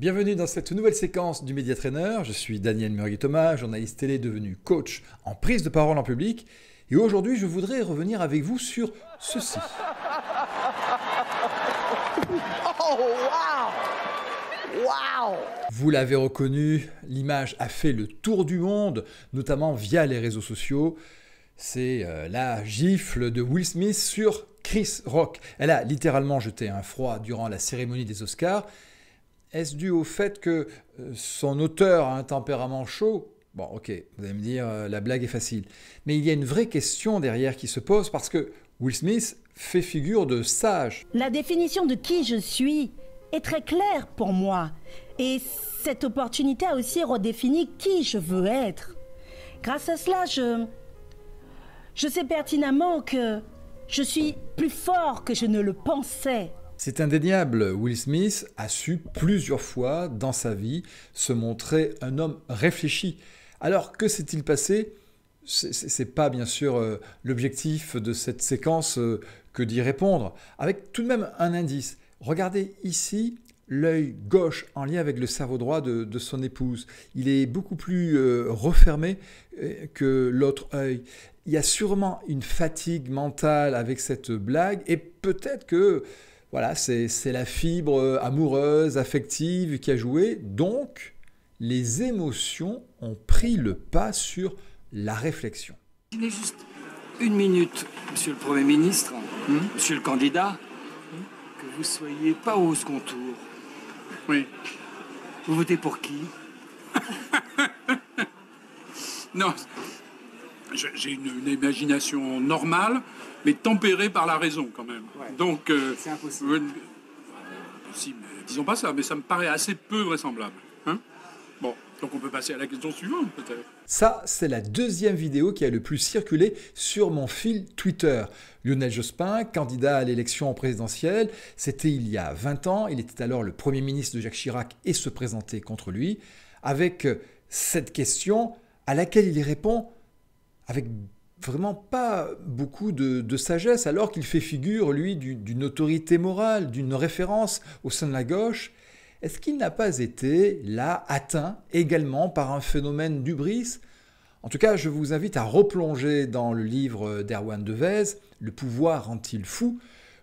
Bienvenue dans cette nouvelle séquence du Média Trainer. Je suis Daniel Murguet-Thomas, journaliste télé devenu coach en prise de parole en public. Et aujourd'hui, je voudrais revenir avec vous sur ceci. Oh, vous l'avez reconnu, l'image a fait le tour du monde, notamment via les réseaux sociaux. C'est euh, la gifle de Will Smith sur Chris Rock. Elle a littéralement jeté un froid durant la cérémonie des Oscars est-ce dû au fait que euh, son auteur a un tempérament chaud Bon, ok, vous allez me dire, euh, la blague est facile. Mais il y a une vraie question derrière qui se pose parce que Will Smith fait figure de sage. La définition de qui je suis est très claire pour moi. Et cette opportunité a aussi redéfini qui je veux être. Grâce à cela, je sais pertinemment que je suis plus fort que je ne le pensais. C'est indéniable, Will Smith a su plusieurs fois dans sa vie se montrer un homme réfléchi. Alors que s'est-il passé Ce n'est pas bien sûr euh, l'objectif de cette séquence euh, que d'y répondre, avec tout de même un indice. Regardez ici l'œil gauche en lien avec le cerveau droit de, son épouse. Il est beaucoup plus euh, refermé que l'autre œil. Il y a sûrement une fatigue mentale avec cette blague et peut-être que voilà, c'est la fibre euh, amoureuse, affective qui a joué. Donc, les émotions ont pris le pas sur la réflexion. J'ai juste une minute, monsieur le Premier ministre, hmm. monsieur le candidat, que vous soyez pas au second tour. Oui. Vous votez pour qui Non, j'ai une, une imagination normale, mais tempérée par la raison quand même. Donc, euh, c'est euh, impossible. disons pas ça, mais ça me paraît assez peu vraisemblable. Hein. bon, donc on peut passer à la question suivante peut-être. Ça, c'est la deuxième vidéo qui a le plus circulé sur mon fil Twitter. Lionel Jospin, candidat à l'élection présidentielle, c'était il y a 20 ans, il était alors le Premier ministre de Jacques Chirac et se présentait contre lui, avec euh, cette question à laquelle il répond avec vraiment pas beaucoup de, sagesse, alors qu'il fait figure, lui, d'une autorité morale, d'une référence au sein de la gauche. Est-ce qu'il n'a pas été, là, atteint également par un phénomène d'ubris En tout cas, je vous invite à replonger dans le livre d'Erwan Devez, Le pouvoir rend-il fou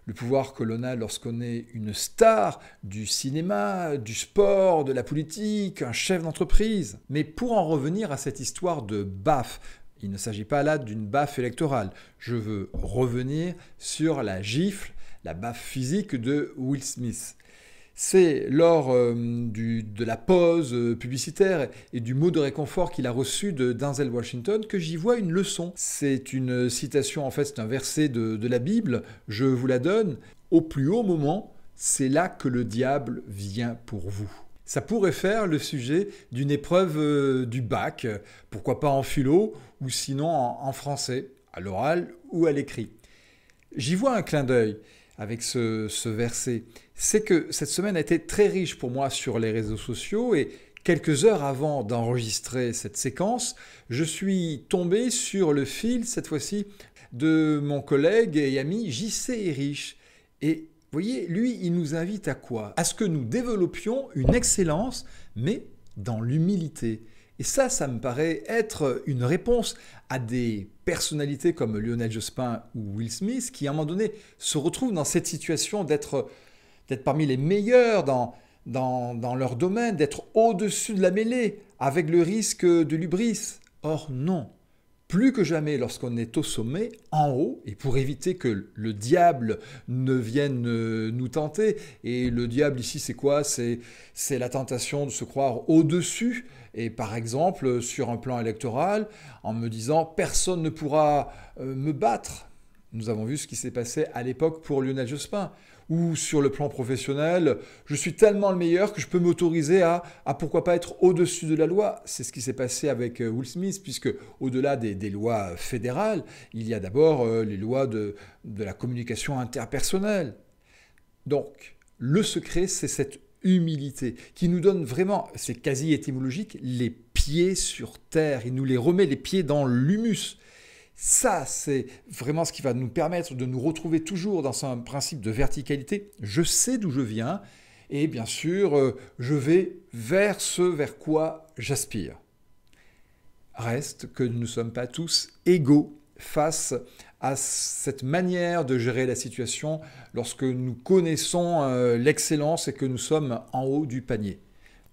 le pouvoir que lorsqu'on est une star du cinéma, du sport, de la politique, un chef d'entreprise. Mais pour en revenir à cette histoire de BAF, il ne s'agit pas là d'une baffe électorale. Je veux revenir sur la gifle, la baffe physique de Will Smith. C'est lors euh, de la pause euh, publicitaire et du mot de réconfort qu'il a reçu de Denzel Washington que j'y vois une leçon. C'est une citation, en fait, c'est un verset de la Bible. Je vous la donne. Au plus haut moment, c'est là que le diable vient pour vous ça pourrait faire le sujet d'une épreuve euh, du bac, pourquoi pas en philo ou sinon en, français, à l'oral ou à l'écrit. J'y vois un clin d'œil avec ce, verset. C'est que cette semaine a été très riche pour moi sur les réseaux sociaux et quelques heures avant d'enregistrer cette séquence, je suis tombé sur le fil, cette fois-ci, de mon collègue et ami JC riche Et voyez, lui, il nous invite à quoi À ce que nous développions une excellence, mais dans l'humilité. Et ça, ça me paraît être une réponse à des personnalités comme Lionel Jospin ou Will Smith qui, à un moment donné, se retrouvent dans cette situation d'être parmi les meilleurs dans, dans leur domaine, d'être au-dessus de la mêlée, avec le risque de l'ubris. Or, non plus que jamais lorsqu'on est au sommet, en haut, et pour éviter que le diable ne vienne euh, nous tenter, et le diable ici c'est quoi C'est la tentation de se croire au-dessus, et par exemple sur un plan électoral, en me disant personne ne pourra euh, me battre. Nous avons vu ce qui s'est passé à l'époque pour Lionel Jospin ou sur le plan professionnel, je suis tellement le meilleur que je peux m'autoriser à, à pourquoi pas être au-dessus de la loi. C'est ce qui s'est passé avec euh, Will Smith, puisque au-delà des, des, lois fédérales, il y a d'abord euh, les lois de, de la communication interpersonnelle. Donc, le secret, c'est cette humilité qui nous donne vraiment, c'est quasi étymologique, les pieds sur terre. Il nous les remet les pieds dans l'humus. Ça, c'est vraiment ce qui va nous permettre de nous retrouver toujours dans un principe de verticalité. Je sais d'où je viens et bien sûr, euh, je vais vers ce vers quoi j'aspire. Reste que nous ne sommes pas tous égaux face à cette manière de gérer la situation lorsque nous connaissons euh, l'excellence et que nous sommes en haut du panier.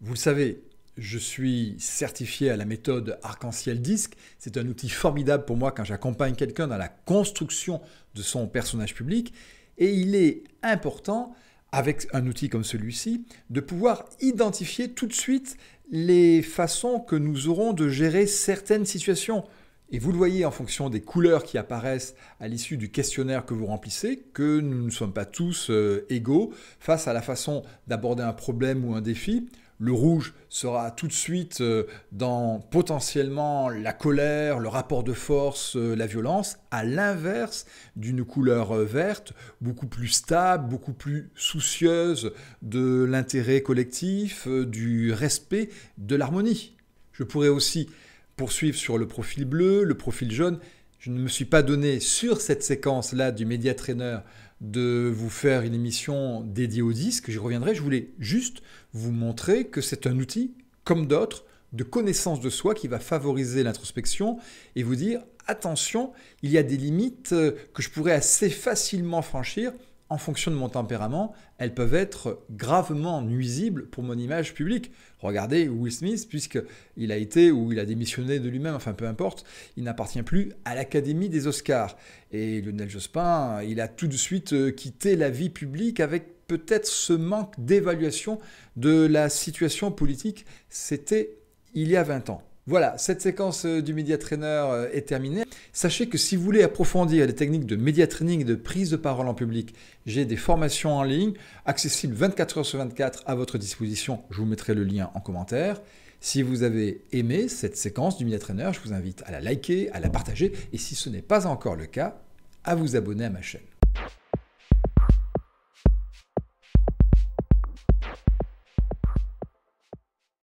Vous le savez, je suis certifié à la méthode Arc-en-Ciel Disc. C'est un outil formidable pour moi quand j'accompagne quelqu'un dans la construction de son personnage public. Et il est important, avec un outil comme celui-ci, de pouvoir identifier tout de suite les façons que nous aurons de gérer certaines situations. Et vous le voyez en fonction des couleurs qui apparaissent à l'issue du questionnaire que vous remplissez, que nous ne sommes pas tous euh, égaux face à la façon d'aborder un problème ou un défi. Le rouge sera tout de suite euh, dans potentiellement la colère, le rapport de force, euh, la violence, à l'inverse d'une couleur euh, verte, beaucoup plus stable, beaucoup plus soucieuse de l'intérêt collectif, du respect, de l'harmonie. Je pourrais aussi poursuivre sur le profil bleu, le profil jaune. Je ne me suis pas donné sur cette séquence-là du média trainer de vous faire une émission dédiée au disque, j'y reviendrai, je voulais juste vous montrer que c'est un outil, comme d'autres, de connaissance de soi qui va favoriser l'introspection et vous dire attention, il y a des limites euh, que je pourrais assez facilement franchir en fonction de mon tempérament, elles peuvent être gravement nuisibles pour mon image publique. Regardez Will Smith, puisqu'il a été ou il a démissionné de lui-même, enfin peu importe, il n'appartient plus à l'Académie des Oscars. Et Lionel Jospin, il a tout de suite euh, quitté la vie publique avec peut-être ce manque d'évaluation de la situation politique. C'était il y a 20 ans. Voilà, cette séquence euh, du Media Trainer euh, est terminée. Sachez que si vous voulez approfondir les techniques de Media Training et de prise de parole en public, j'ai des formations en ligne accessibles 24 heures sur 24 à votre disposition. Je vous mettrai le lien en commentaire. Si vous avez aimé cette séquence du Media Trainer, je vous invite à la liker, à la partager et si ce n'est pas encore le cas, à vous abonner à ma chaîne.